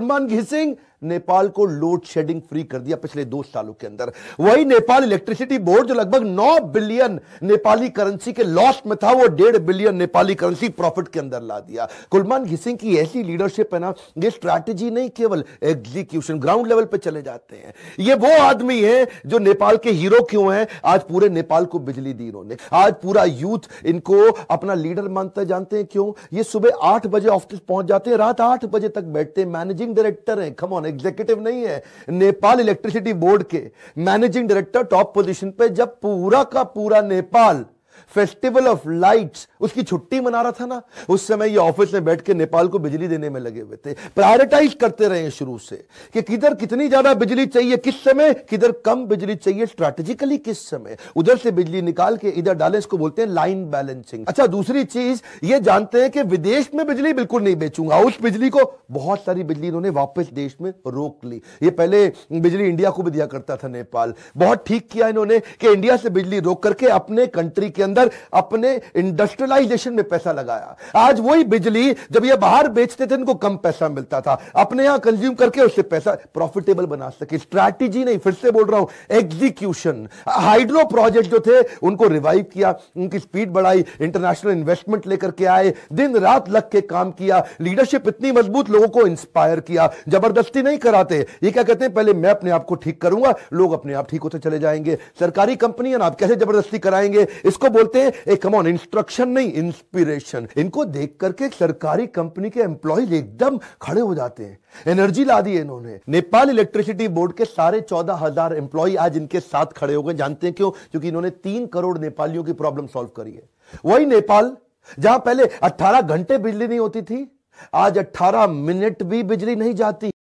Salman Ghissing Nepal को load shedding free कर दिया पिछले दो सालों के अंदर वही नेपाल इलेक्ट्रिसिटी बोर्ड जो लगभग 9 बिलियन नेपाली करेंसी के लॉस में था वो डेढ़ बिलियन नेपाली करेंसी प्रॉफिट के अंदर ला दिया कुलमान घिसिंग की ऐसी लीडरशिप है ना ये स्ट्रैटेजी नहीं केवल एग्जीक्यूशन ग्राउंड लेवल पर चले जाते हैं ये वो आदमी है जो नेपाल के हीरो क्यों है आज पूरे नेपाल को बिजली दी इन्होंने आज पूरा यूथ इनको अपना लीडर मानता जानते हैं क्यों ये सुबह आठ बजे ऑफिस पहुंच जाते हैं रात आठ बजे तक बैठते हैं मैनेजिंग डायरेक्टर है खमोने एग्जीक्यूटिव नहीं है नेपाल इलेक्ट्रिसिटी बोर्ड के मैनेजिंग डायरेक्टर टॉप पोजीशन पे जब पूरा का पूरा नेपाल फेस्टिवल ऑफ लाइट्स उसकी छुट्टी मना रहा था ना उस समय ये ऑफिस में बैठ के नेपाल को बिजली देने में लगे हुए थे प्रायोरिटाइज करते रहे शुरू से कि किधर कितनी ज्यादा बिजली चाहिए किस समय किधर कम बिजली चाहिए स्ट्रेटेजिकली किस समय उधर से बिजली निकाल के इधर डाले इसको बोलते हैं लाइन बैलेंसिंग अच्छा दूसरी चीज ये जानते हैं कि विदेश में बिजली बिल्कुल नहीं बेचूंगा उस बिजली को बहुत सारी बिजली इन्होंने वापस देश में रोक ली ये पहले बिजली इंडिया को भी दिया करता था नेपाल बहुत ठीक किया इन्होंने कि इंडिया से बिजली रोक करके अपने कंट्री के अंदर अपने इंडस्ट्रियलाइजेशन में पैसा लगाया आज वही बिजली जब ये बाहर बेचते थे इनको कम पैसा मिलता था अपने यहां कंज्यूम करके उससे पैसा प्रॉफिटेबल बना सके स्ट्रैटेजी नहीं फिर से बोल रहा हूं एग्जीक्यूशन हाइड्रो प्रोजेक्ट जो थे उनको रिवाइव किया उनकी स्पीड बढ़ाई इंटरनेशनल इन्वेस्टमेंट लेकर के आए दिन रात लग के काम किया लीडरशिप इतनी मजबूत लोगों को इंस्पायर किया जबरदस्ती नहीं कराते ये क्या कहते हैं पहले मैं अपने आप को ठीक करूंगा लोग अपने आप ठीक होते चले जाएंगे सरकारी कंपनियां आप कैसे जबरदस्ती कराएंगे इसको बोलते हैं ए कमॉन इंस्ट्रक्शन नहीं इंस्पिरेशन इनको देख करके सरकारी कंपनी के एम्प्लॉज एकदम खड़े हो जाते हैं एनर्जी ला दी इन्होंने नेपाल इलेक्ट्रिसिटी बोर्ड के सारे चौदह हजार एम्प्लॉय आज इनके साथ खड़े हो गए जानते हैं क्यों क्योंकि इन्होंने तीन करोड़ नेपालियों की प्रॉब्लम सॉल्व करी है वही नेपाल जहां पहले अट्ठारह घंटे बिजली नहीं होती थी आज अट्ठारह मिनट भी बिजली नहीं जाती